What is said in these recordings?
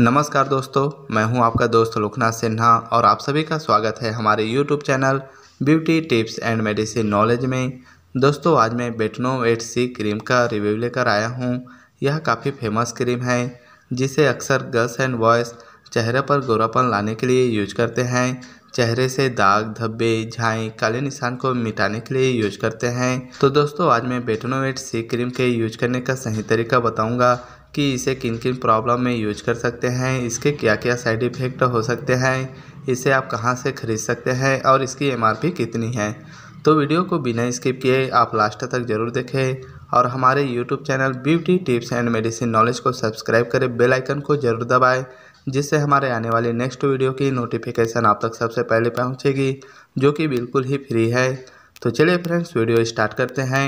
नमस्कार दोस्तों मैं हूं आपका दोस्त लोकनाथ सिन्हा और आप सभी का स्वागत है हमारे YouTube channel beauty tips and medicine knowledge में दोस्तों आज मैं बेटनोवेट सी क्रीम का रिव्यू लेकर आया हूं यह काफ़ी फेमस क्रीम है जिसे अक्सर गर्ल्स एंड बॉयज़ चेहरे पर गोरापन लाने के लिए यूज करते हैं चेहरे से दाग धब्बे झाई काले निशान को मिटाने के लिए यूज करते हैं तो दोस्तों आज मैं बेटनोवेट सी क्रीम के यूज करने का सही तरीका बताऊंगा कि इसे किन किन प्रॉब्लम में यूज कर सकते हैं इसके क्या क्या साइड इफ़ेक्ट हो सकते हैं इसे आप कहाँ से ख़रीद सकते हैं और इसकी एम कितनी है तो वीडियो को बिना स्किप किए आप लास्ट तक ज़रूर देखें और हमारे YouTube channel beauty tips and medicine knowledge को सब्सक्राइब करें बेल आइकन को ज़रूर दबाएं जिससे हमारे आने वाली नेक्स्ट वीडियो की नोटिफिकेशन आप तक सबसे पहले पहुंचेगी जो कि बिल्कुल ही फ्री है तो चलिए फ्रेंड्स वीडियो स्टार्ट करते हैं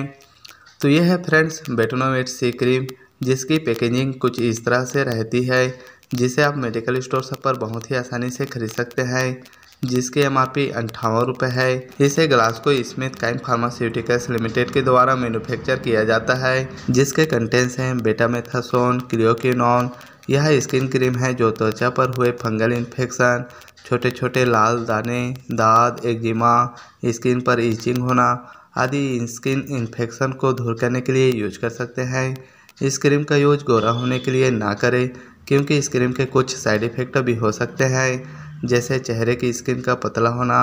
तो ये है फ्रेंड्स बेटोनोवेट सी क्रीम जिसकी पैकेजिंग कुछ इस तरह से रहती है जिसे आप मेडिकल स्टोर सब पर बहुत ही आसानी से खरीद सकते हैं जिसके एम आर पी अंठावन रुपये है इसे ग्लास को स्मिथ काइम फार्मास्यूटिकल्स लिमिटेड के द्वारा मैन्युफैक्चर किया जाता है जिसके कंटेंट्स हैं बेटामेथासोन क्रियोकिनॉन यह स्किन क्रीम है जो त्वचा पर हुए फंगल इन्फेक्शन छोटे छोटे लाल दाने दाद एक्जिमा स्किन पर ईचिंग होना आदि स्किन इन्फेक्शन को दूर करने के लिए यूज कर सकते हैं इस क्रीम का यूज गोरा होने के लिए ना करें क्योंकि इस क्रीम के कुछ साइड इफ़ेक्ट भी हो सकते हैं जैसे चेहरे की स्किन का पतला होना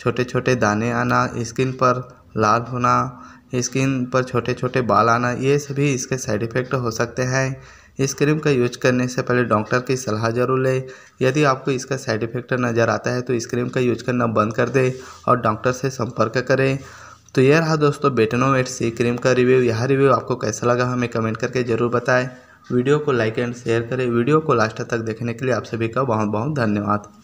छोटे छोटे दाने आना स्किन पर लाल होना स्किन पर छोटे छोटे बाल आना ये सभी इसके साइड इफ़ेक्ट हो सकते हैं इस क्रीम का यूज करने से पहले डॉक्टर की सलाह जरूर लें यदि आपको इसका साइड इफ़ेक्ट नज़र आता है तो इस क्रीम का यूज करना बंद कर दें और डॉक्टर से संपर्क करें तो यह रहा दोस्तों बेटनोवेट सी क्रीम का रिव्यू यह रिव्यू आपको कैसा लगा हमें कमेंट करके ज़रूर बताएं वीडियो को लाइक एंड शेयर करें वीडियो को लास्ट तक देखने के लिए आप सभी का बहुत बहुत धन्यवाद